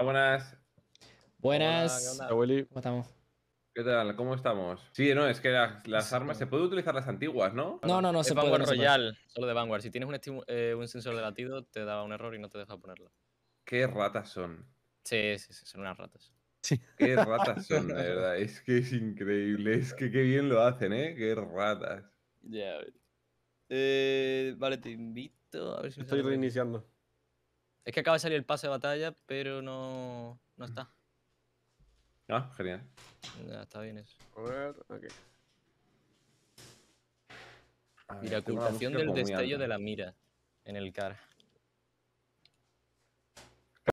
buenas. Buenas. ¿Cómo estamos? ¿Qué tal? ¿Cómo estamos? Sí, no, es que las, armas. Se puede utilizar las antiguas, ¿no? No, no, no, se Vanguard Royal, solo de Vanguard. Si tienes eh, un, sensor de latido, te da un error y no te deja ponerlo. Qué ratas son. Sí, sí, sí son unas ratas. Qué ratas son, de verdad. Es que es increíble. Es que qué bien lo hacen, ¿eh? Qué ratas. Ya, eh, Vale, te invito a ver si. Estoy reiniciando. Es que acaba de salir el pase de batalla, pero no, no mm. está. Ah, genial. Ya, está bien eso. A ok. y la ocultación del destello de la mira en el cara.